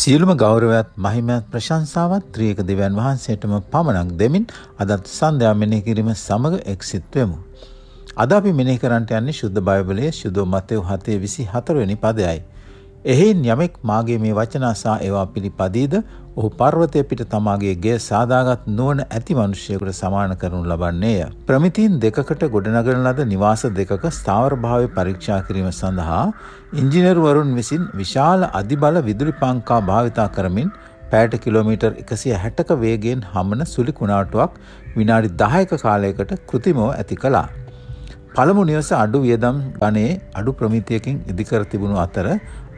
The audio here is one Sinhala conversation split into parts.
සියලුම ගෞරවයත් මහිමයත් ප්‍රශංසාවත් ත්‍රියක දෙවියන් වහන්සේටම පමණක් දෙමින් අදත් සන්ධ්‍යා මෙනෙහි කිරීම සමග එක්සිත් වෙමු. අද අපි මෙනෙහි කරන්නට යන්නේ ශුද්ධ බයිබලයේ ශුද්ධ මතේ 7:24 වෙනි පදයයි. එහෙන් යමෙක් මාගේ මේ වචනාසා ඒවා පිළිපදීද ඔහු පර්වතය පිට තමාගේ ගේ සාදාගත් නුවන ඇති මනුෂ්‍යයකුට සමාන කරනු ලබන්නේය. ප්‍රමිතින් දෙකකට ගොඩනගන ලද නිවාස දෙකක ස්ථාවරභාව පරීක්ෂා කිරීම සඳහා ඉංජිනර්වරුන් විසින් විශාල අධිබල විදුලි පංකා භාවිතා කරමින් පෑට කිලෝමීටර් එකසිය හැටක වේගෙන් හමන සුලි කුණාටුවක් විනාඩි දායක කාලයකට කෘතිමෝ ඇති කලා. පළමු නිවස අඩු වියදම් ගනේ අඩු ප්‍රමිතියකින් ඉදිකර තිබුණු අතර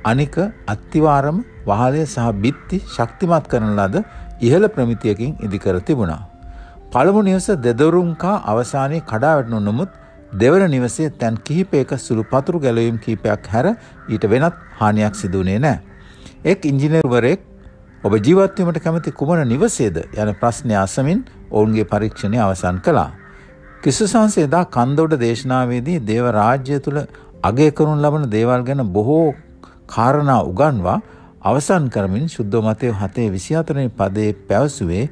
අනික අත්තිවාරම වහලය සහ බිත්ති ශක්තිමත් කරන ලද ඉහළ ප්‍රමිතියකින් ඉදිකර තිබුණා. පළමු නිවස දෙදවරුන්කා අවසානයේ කඩාවැටනු නමුත් දෙවන නිවසේ තැන් කිහිපයක සුළු පතුරු ගැලවීම් කීපයක් හැර ඊට වෙනත් හානියක් සිදුවනේ නෑ. එක් ඉංජිනර්වරෙක් ඔබ ජීවත්වීමට කැමති කුමන නිවසේද යන ප්‍රශ්නය අසමින් ඔවුන්ගේ පරීක්ෂණය අවසන් කළා. කිස්සුසන්සේ දා කන්දෝඩ දේශනාවේදී දේව රාජ්‍ය තුළ අගේ කරුන් ලබන දේවල් ගැන බොහෝ කාරණා උගන්වා අවසන් කරමින් ශුද්ධමතය හතේ විසිාතරණ පදේ පැවසුවේ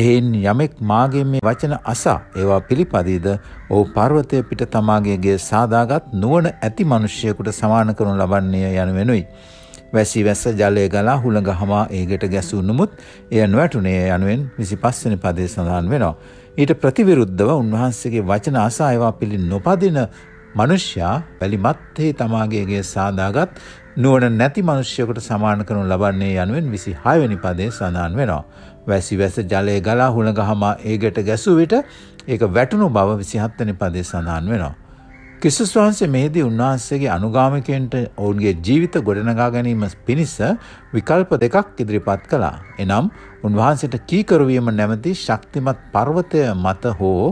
එහෙන් යමෙක් මාගේ මේ වචන අසා ඒවා පිළිපදීද ඔහු පර්වතය පිට තමාගේගේ සාදාගත් නුවන ඇති මනුෂ්‍යයකුට සමාන කරනු ලබන්නේ යනුවෙනුයි. වැසි වැස්ස ජලය ගලා හුළඟ හමා ඒගට ගැසුනුමුත් එය නොවැටුනේ යනුවෙන් විසි පස්සන පදේ සඳහන් වෙනවා. ඊට ප්‍රතිවිරුද්ධව උන්වහන්සේගේ වචන අසා ඒවා පිළි නොපදින මනුෂ්‍යයා වැලිමත්හේ තමාගේගේ සාදාගත් නුවන නැති මනුෂ්‍යකට සමාන කරනු ලබන්නේ යනුවෙන් විසි හයවැනි පදේ සඳහන් වෙනවා. වැසි වැස ජලය ගලා හුළඟහමා ඒගට ගැසු විට ඒක වැටනු බව විසිහත්තනි පදේ සඳහන් වෙනවා. කිසුස් වහන්සේ මේදී උන්වහන්සේගේ අනුගාමිකයන්ට ඔවුන්ගේ ජීවිත ගොඩනගා ගැනීම පිණිස විකල්ප දෙකක් ඉදිරිපත් කළා. එනම් උන්වහන්සේට කීකරුවීම නැමැති ශක්තිමත් පර්වතය මත හෝ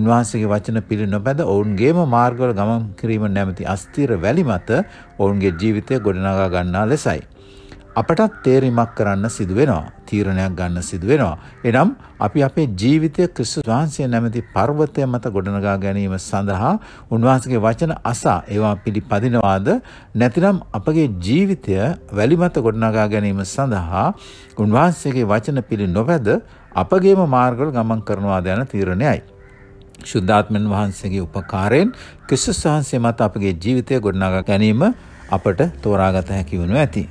උන්වහන්සේගේ වචන පිළි නොබැඳ ඔවුන්ගේම මාර්ගවල ගමන් කිරීම නැමැති අස්තිර වැලි මත ඔවුන්ගේ ජීවිතය ගොඩනගා ගන්නා ලෙසයි. අපටත් තේරිමක් කරන්න සිදුවෙනවා තීරණයක් ගන්න සිදුවෙනවා. එනම් අපි අපේ ජීවිතය ක්‍රිස්තුස් වහන්සේ නැමැති පර්වතය මත ගොඩනගා ගැනීම සඳහා උන්වහන්සේගේ වචන අසා ඒවා පිළිපදිනවාද නැතිනම් අපගේ ජීවිතය වැලි මත ගොඩනගා ගැනීම සඳහා උන්වහන්සේගේ වචන පිළි නොවැද අපගේම මාර්ගවල ගමන් කරනවා යන තීරණයයි. ශුද්ධාත්මන් වහන්සේගේ උපකාරයෙන් ක්‍රිස්තුස් වහන්සේ මත අපගේ ජීවිතය ගොඩනගා ගැනීම අපට තෝරාගත හැකි වනු ඇති.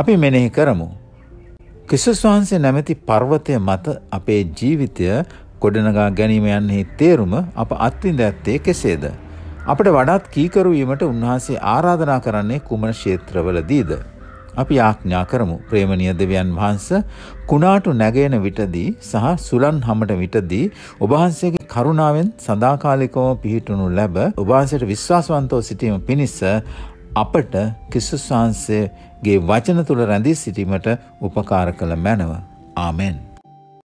අපි මෙනෙහි කරමු. කිසුස් වහන්සේ නැමැති පර්වතය මත අපේ ජීවිතය ගොඩනගා ගැනීම යන්නෙහි තේරුම අප අත්විඳ ඇත්තේ කෙසේද? අපට වඩාත් කීකරු වීමට උන්වහන්සේ ආරාධනා කරන්නේ කුමන ක්ෂේත්‍රවලදීද? අපි ආඥා කරමු. ප්‍රේමණීය දෙවියන් වහන්සේ කුණාටු නැගෙන විටදී සහ සුලන් හැමට විටදී ඔබ වහන්සේගේ කරුණාවෙන් සදාකාලිකව පිහිටුණු ලැබ ඔබ වහන්සේට විශ්වාසවන්තව සිටීම පිණිස අපට කිස්සුස් වහන්සේගේ වචන තුළ රැඳී සිටීමට උපකාර කළ මැනව. ආමෙන්.